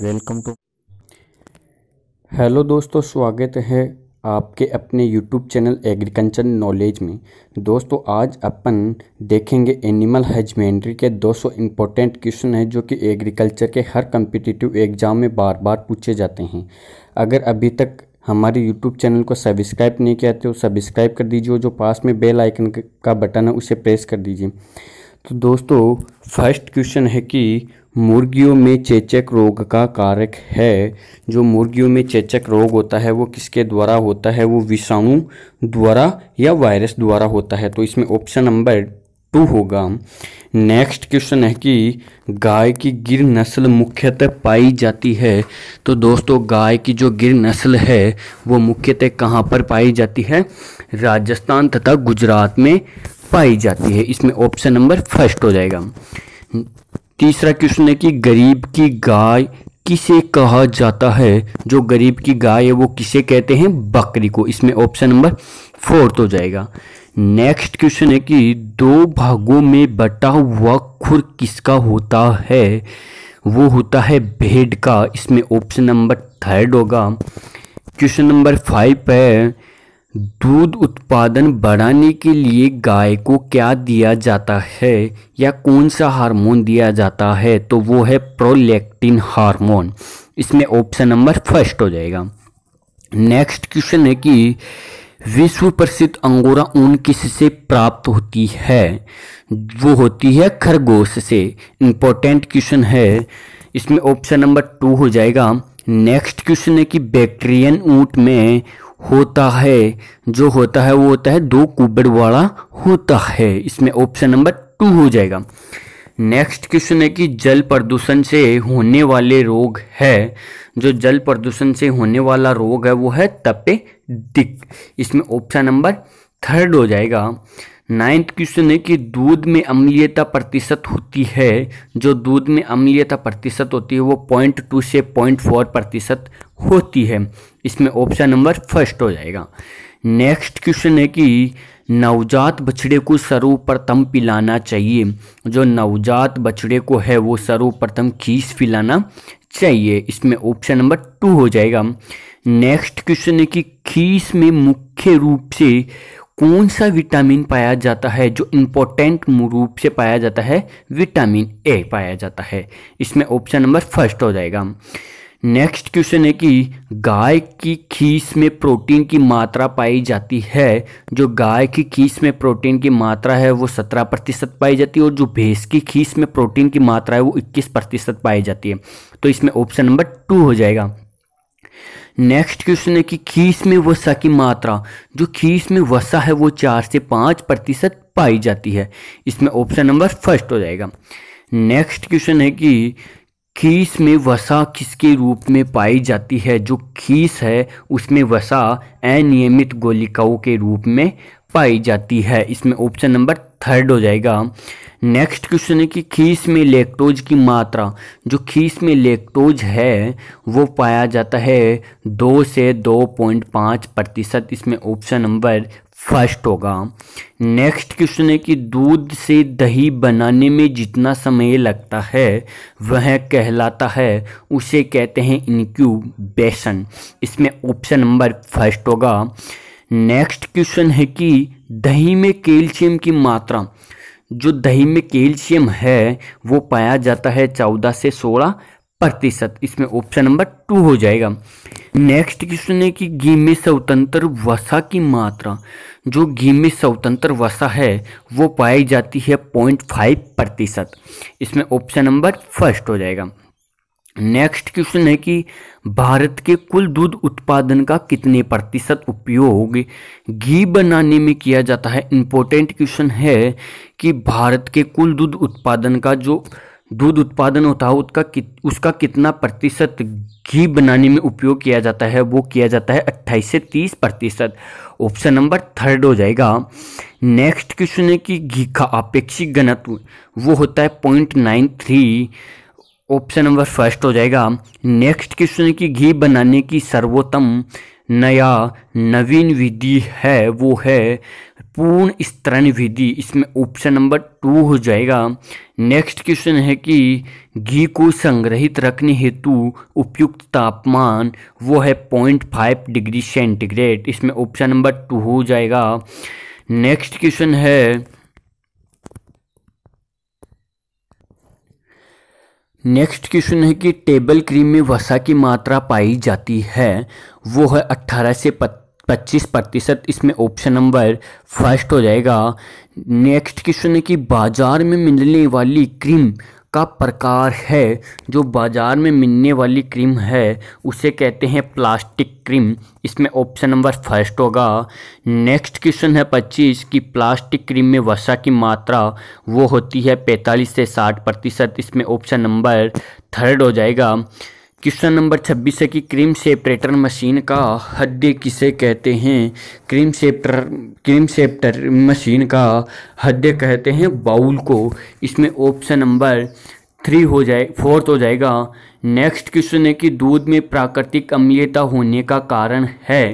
welcome to hello दोस्तों स्वागत है आपके अपने यूट्यूब चैनल एग्रीकल्चर नॉलेज में दोस्तों आज अपन देखेंगे एनिमल हजबेंड्री के 200 इम्पोर्टेंट क्वेश्चन हैं जो कि एग्रीकल्चर के हर कम्पिटिटिव एग्ज़ाम में बार बार पूछे जाते हैं अगर अभी तक हमारे यूट्यूब चैनल को सब्सक्राइब नहीं किया तो सब्सक्राइब कर दीजिए जो पास में बेल आइकन का बटन है उसे प्रेस कर दीजिए तो दोस्तों फर्स्ट क्वेश्चन है कि मुर्गियों में चेचक रोग का कारक है जो मुर्गियों में चेचक रोग होता है वो किसके द्वारा होता है वो विषाणु द्वारा या वायरस द्वारा होता है तो इसमें ऑप्शन नंबर टू होगा नेक्स्ट क्वेश्चन है कि गाय की गिर नस्ल मुख्यतः पाई जाती है तो दोस्तों गाय की जो गिर नस्ल है वो मुख्यतः कहाँ पर पाई जाती है राजस्थान तथा गुजरात में पाई जाती है इसमें ऑप्शन नंबर फर्स्ट हो जाएगा तीसरा क्वेश्चन है कि गरीब की गाय किसे कहा जाता है जो गरीब की गाय है वो किसे कहते हैं बकरी को इसमें ऑप्शन नंबर फोर्थ हो जाएगा नेक्स्ट क्वेश्चन है कि दो भागों में बटा हुआ खुर किसका होता है वो होता है भेड़ का इसमें ऑप्शन नंबर थर्ड होगा क्वेश्चन नंबर फाइव है दूध उत्पादन बढ़ाने के लिए गाय को क्या दिया जाता है या कौन सा हार्मोन दिया जाता है तो वो है प्रोलेक्टिन हार्मोन इसमें ऑप्शन नंबर फर्स्ट हो जाएगा नेक्स्ट क्वेश्चन है कि विश्व प्रसिद्ध अंगोरा ऊन किससे प्राप्त होती है वो होती है खरगोश से इम्पोर्टेंट क्वेश्चन है इसमें ऑप्शन नंबर टू हो जाएगा नेक्स्ट क्वेश्चन है कि बैक्टीरियन ऊँट में होता है जो होता है वो होता है दो कुबड़ वाला होता है इसमें ऑप्शन नंबर टू हो जाएगा नेक्स्ट क्वेश्चन है कि जल प्रदूषण से होने वाले रोग है जो जल प्रदूषण से होने वाला रोग है वो है तपे दिक इसमें ऑप्शन नंबर थर्ड हो जाएगा नाइन्थ क्वेश्चन है कि दूध में अम्लीयता प्रतिशत होती है जो दूध में अम्लीयता प्रतिशत होती है वो पॉइंट टू से पॉइंट फोर प्रतिशत होती है इसमें ऑप्शन नंबर फर्स्ट हो जाएगा नेक्स्ट क्वेश्चन है कि नवजात बछड़े को सर्वप्रथम पिलाना चाहिए जो नवजात बछड़े को है वो सर्वप्रथम खीस पिलाना चाहिए इसमें ऑप्शन नंबर टू हो जाएगा नेक्स्ट क्वेश्चन है कि खीस में मुख्य रूप से कौन सा विटामिन पाया जाता है जो इम्पोर्टेंट रूप से पाया जाता है विटामिन ए पाया जाता है इसमें ऑप्शन नंबर फर्स्ट हो जाएगा नेक्स्ट क्वेश्चन है कि गाय की खीस में प्रोटीन की मात्रा पाई जाती है जो गाय की खीस में प्रोटीन की मात्रा है वो सत्रह प्रतिशत पाई जाती है और जो भैंस की खीस में प्रोटीन की मात्रा है वो इक्कीस प्रतिशत पाई जाती है तो इसमें ऑप्शन नंबर टू हो जाएगा नेक्स्ट क्वेश्चन है कि खीस में वसा की मात्रा जो खीस में वसा है वो चार से पाँच प्रतिशत पाई जाती है इसमें ऑप्शन नंबर फर्स्ट हो जाएगा नेक्स्ट क्वेश्चन है कि खीस में वसा किसके रूप में पाई जाती है जो खीस है उसमें वसा अनियमित गोलिकाओं के रूप में पाई जाती है इसमें ऑप्शन नंबर थर्ड हो जाएगा नेक्स्ट क्वेश्चन है कि खीस में लेक्टोज की मात्रा जो खीस में लेक्टोज है वो पाया जाता है दो से दो पॉइंट पाँच प्रतिशत इसमें ऑप्शन नंबर फर्स्ट होगा नेक्स्ट क्वेश्चन है कि दूध से दही बनाने में जितना समय लगता है वह कहलाता है उसे कहते हैं इनक्यूबेशन इसमें ऑप्शन नंबर फर्स्ट होगा नेक्स्ट क्वेश्चन है कि दही में कैल्शियम की मात्रा जो दही में कैल्शियम है वो पाया जाता है चौदह से सोलह प्रतिशत इसमें ऑप्शन नंबर टू हो जाएगा नेक्स्ट क्वेश्चन है कि घी में स्वतंत्र वसा की मात्रा जो घी में स्वतंत्र वसा है वो पाई जाती है पॉइंट फाइव प्रतिशत इसमें ऑप्शन नंबर फर्स्ट हो जाएगा नेक्स्ट क्वेश्चन है कि भारत के कुल दूध उत्पादन का कितने प्रतिशत उपयोग घी बनाने में किया जाता है इम्पोर्टेंट क्वेश्चन है कि भारत के कुल दूध उत्पादन का जो दूध उत्पादन होता है उसका कि, उसका कितना प्रतिशत घी बनाने में उपयोग किया जाता है वो किया जाता है अट्ठाईस से तीस प्रतिशत ऑप्शन नंबर थर्ड हो जाएगा नेक्स्ट क्वेश्चन है कि घी का अपेक्षिक घनत्व वो होता है point nine three option number first हो जाएगा नेक्स्ट क्वेश्चन है कि घी बनाने की सर्वोत्तम नया नवीन विधि है वो है पूर्ण स्तरण विधि इसमें ऑप्शन नंबर टू हो जाएगा नेक्स्ट क्वेश्चन है कि घी को संग्रहित रखने हेतु उपयुक्त तापमान वो है पॉइंट फाइव डिग्री सेंटीग्रेड इसमें ऑप्शन नंबर टू हो जाएगा नेक्स्ट क्वेश्चन है नेक्स्ट क्वेश्चन है कि टेबल क्रीम में वसा की मात्रा पाई जाती है वो है 18 से 25 प्रतिशत इसमें ऑप्शन नंबर फर्स्ट हो जाएगा नेक्स्ट क्वेश्चन है कि बाजार में मिलने वाली क्रीम का प्रकार है जो बाज़ार में मिलने वाली क्रीम है उसे कहते हैं प्लास्टिक क्रीम इसमें ऑप्शन नंबर फर्स्ट होगा नेक्स्ट क्वेश्चन है पच्चीस कि प्लास्टिक क्रीम में वसा की मात्रा वो होती है पैंतालीस से साठ प्रतिशत इसमें ऑप्शन नंबर थर्ड हो जाएगा क्वेश्चन नंबर 26 है कि क्रीम सेपरेटर मशीन का हड्डे किसे कहते हैं cream separator cream separator machine का हड्डे कहते हैं बाउल को इसमें ऑप्शन नंबर थ्री हो जाए फोर्थ हो जाएगा नेक्स्ट क्वेश्चन है कि दूध में प्राकृतिक अम्लीयता होने का कारण है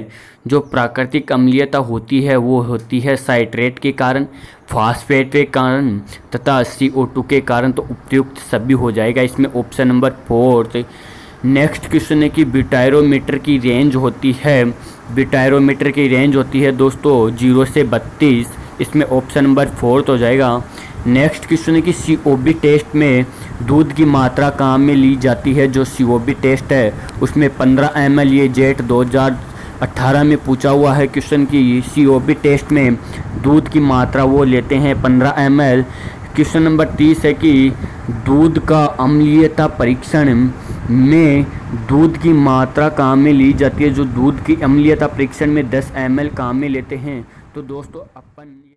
जो प्राकृतिक अम्लीयता होती है वो होती है साइट्रेट के कारण फास्फेट के कारण तथा सी के कारण तो उपयुक्त सभी हो जाएगा इसमें option number fourth next question है कि बिटायरोमीटर की रेंज होती है बिटायरोमीटर की रेंज होती है दोस्तों जीरो से बत्तीस इसमें ऑप्शन नंबर फोर्थ हो जाएगा नेक्स्ट क्वेश्चन है कि सी टेस्ट में दूध की मात्रा काम में ली जाती है जो सी टेस्ट है उसमें पंद्रह एम एल ये जेट दो हज़ार अट्ठारह में पूछा हुआ है क्वेश्चन की सी टेस्ट में दूध की मात्रा वो लेते हैं पंद्रह एम क्वेश्चन नंबर तीस है कि दूध का अम्लीयता परीक्षण में दूध की मात्रा काम में ली जाती है जो दूध की अम्लीयता परीक्षण में 10 एम काम में लेते हैं तो दोस्तों अपन